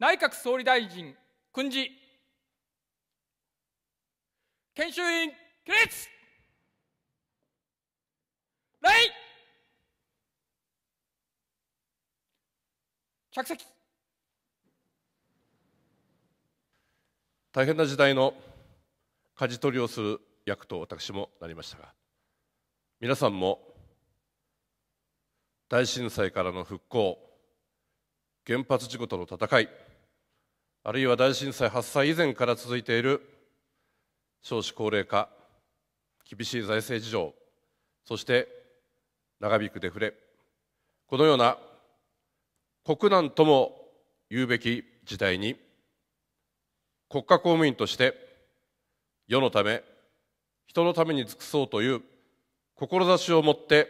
内閣総理大臣、訓示。研修員、起立礼着席大変な時代の舵取りをする役と私もなりましたが皆さんも大震災からの復興原発事故との戦いあるいは大震災発災以前から続いている少子高齢化厳しい財政事情そして長引くデフレこのような国難とも言うべき時代に国家公務員として世のため人のために尽くそうという志を持って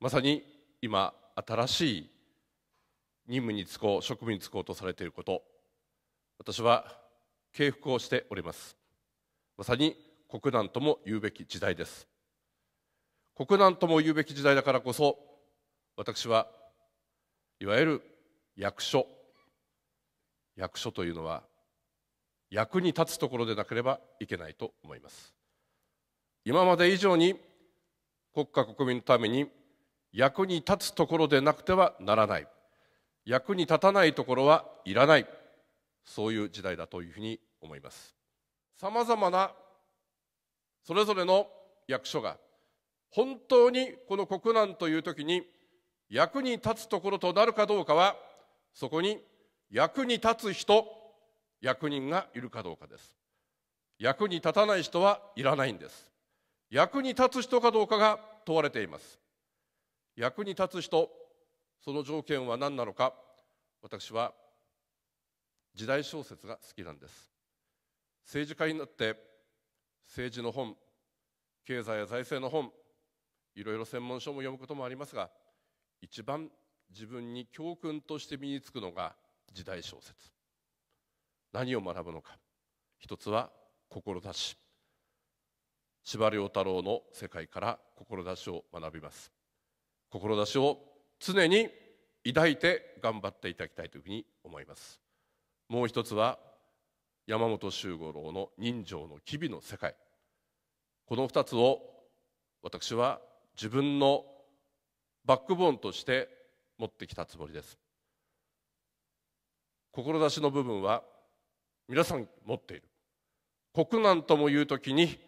まさに今新しい任務に就こう職務に就こうとされていること私は敬服をしておりますまさに国難とも言うべき時代です国難とも言うべき時代だからこそ私はいわゆる役所役所というのは役に立つところでなければいけないと思います今まで以上に国家国民のために役に立つところでなくてはならない役に立たないところはいらないそういう時代だというふうに思いますさまざまなそれぞれの役所が本当にこの国難という時に役に立つところとなるかどうかはそこに役に立つ人役人がいるかどうかです役に立たない人はいらないんです役に立つ人かどうかが問われています役に立つ人その条件は何なのか私は時代小説が好きなんです政治家になって政治の本経済や財政の本いろいろ専門書も読むこともありますが一番自分に教訓として身につくのが時代小説何を学ぶのか一つは志司馬太郎の世界から志を学びます志を常に抱いて頑張っていただきたいというふうに思いますもう一つは山本周五郎の人情の機微の世界この二つを私は自分のバックボーンとして持ってきたつもりです志の部分は皆さん持っている国難ともいう時に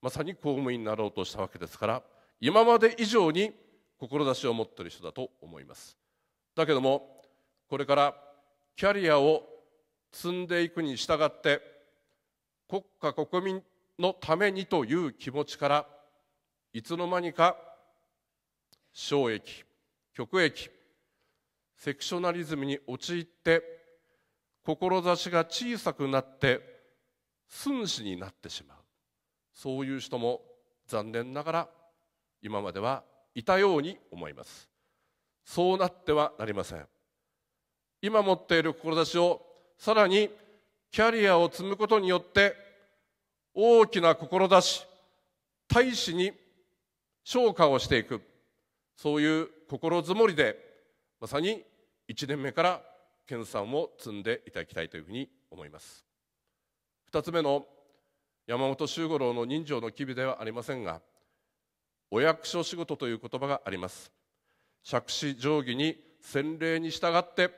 まさに公務員になろうとしたわけですから今まで以上に志を持っている人だと思いますだけどもこれからキャリアを積んでいくに従って国家国民のためにという気持ちからいつの間にか省益極益セクショナリズムに陥って志が小さくなって寸志になってしまうそういう人も残念ながら今まではいたように思いますそうなってはなりません今持っている志をさらにキャリアを積むことによって大きな志大使に昇華をしていくそういう心づもりでまさに1年目から研鑽を積んでいただきたいというふうに思います2つ目の山本周五郎の人情の機微ではありませんがお役所仕事という言葉があります釈子定規に洗礼に従って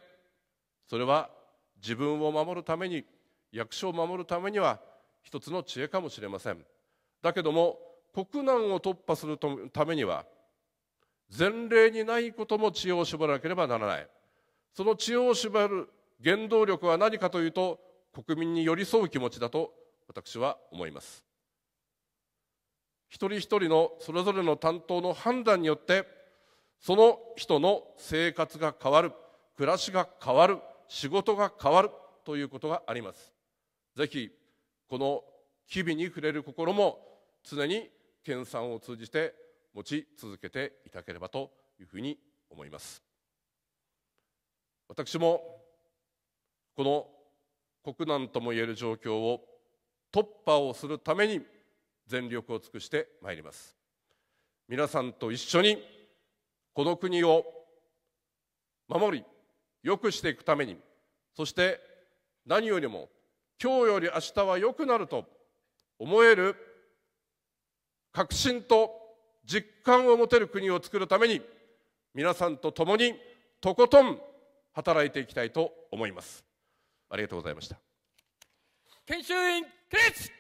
それは自分を守るために役所を守るためには一つの知恵かもしれませんだけども国難を突破するためには前例にないことも知恵を絞らなければならないその知恵を縛る原動力は何かというと国民に寄り添う気持ちだと私は思います一人一人のそれぞれの担当の判断によってその人の生活が変わる暮らしが変わる仕事が変わるということがありますぜひこの日々に触れる心も常に研鑽を通じて持ち続けていただければというふうに思います私もこの国難ともいえる状況を突破をするために全力を尽くしてまいります皆さんと一緒にこの国を守り良くしていくためにそして何よりも今日より明日は良くなると思える確信と実感を持てる国を作るために皆さんと共にとことん働いていきたいと思いますありがとうございました研修員起立